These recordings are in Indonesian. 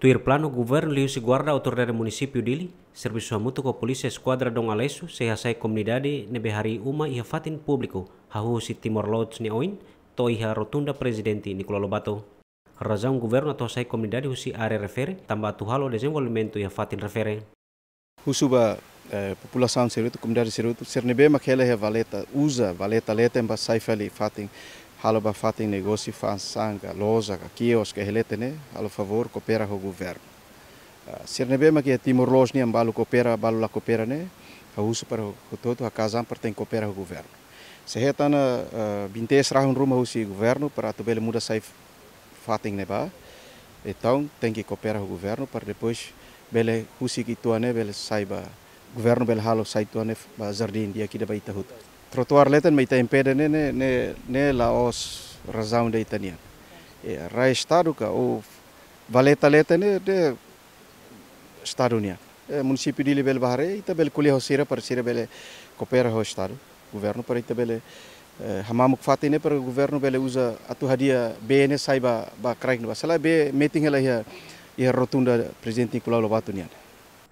Tuir plano governo si guarda autoridade do município dele, serviço amuto com a polícia e esquadra Dom Alessio, se a comunidade uma iha fatin público, hahu si timor ni neoin, to iha rotunda presidente Nicolau Lobato. Razão governo to sai comunidade husi are refere, tambah tuhalo desenvolvimento iha fatin refere. Husuba eh, população seruto, comunidade seruto, sernebe makela he valeta, usa valeta leta emba sai fali fatin. halo bafata em negócio fansanga, loja, kios, que relete, né? Eh, halo favor, coopera com o governo. Ah, Sirnebema que é Timor Leste, né? Ambalo coopera, balo la coopera, né? Eh, a uso para o todo, a casa para tem coopera com o governo. Se reta na eh, bintes rahun rumo o governo para tu bele muda sai fata em neba. Então tem que cooperar com o governo para depois bele usi que tuane bele saiba governo bele halo sai tuane né, jardim dia aqui da Baita Huta. Trotuar leten me ita impede ne ne ne ne la os razão de itania. E ra estado ka o valeta leten ne de estado nia. E município de Libel Bahare ita bel kulia hosira para sira bele kopera ho estado. Governo para ita bele e, hamamuk fatine par governo bele usa atu hadia BN saiba ba craig no. Sala be meeting ela ia ia rotunda presidente Nicolau Lobato nia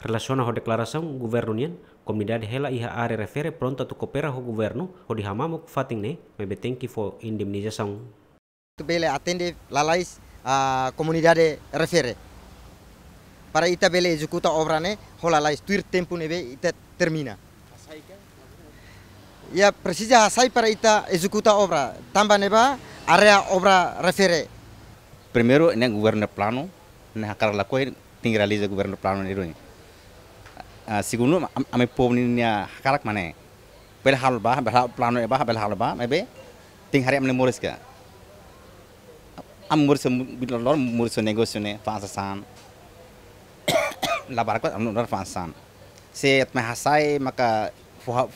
relacionado ho declaração governo comunidade hela iha are refere pronta tu coopera ho governo ho di hamamo fatin ne me beteng ki fo indemnização tu bele atende lalais a comunidade refere para ita bele executa obra ne ho lalais tuir tempo nebe ita termina ia precisa assai para ita executa obra tamba neba area obra refere primero ne governo plano ne hakara la ko governo plano ne roni sigunu ame pomninya hakarak mane bel halba bel plano eba bel halba mebe ting hari amne muris ka am muris lor muris negosione fasasan labar ko amnu dar fasasan se me hasai maka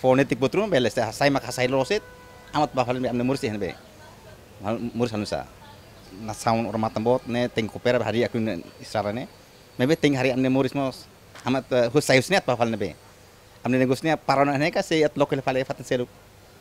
fonetik putrum bel se hasai maka hasai loset amat bahal amne muris henbe muris hanusa na saun ormatambot ne ting kopera hari aku isarane mebe ting hari amne muris mos amat eh, husayusnya apa hal nabe amne negusnya paranoia ka se at lokal fale fatan seru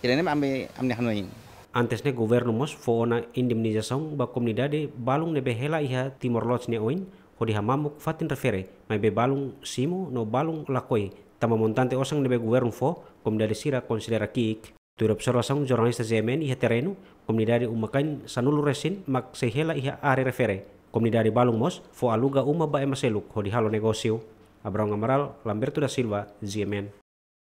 irene ambe amne hanoin Antes ne governo mos fo ona indemnizasong ba comunidade balung nebe hela iha Timor Leste ne oin hodi hamamuk fatin refere mai be balung simo no balung lakoi tama montante osang nebe governo fo comunidade sira considera kik Tur observação jornalista Yemen iha terreno comunidade umakan sanulu resin mak sehela iha are refere comunidade balung mos fo aluga uma ba emaseluk hodi halo negosio Abraham Amaral, Lamberto da Silva, Ziemen.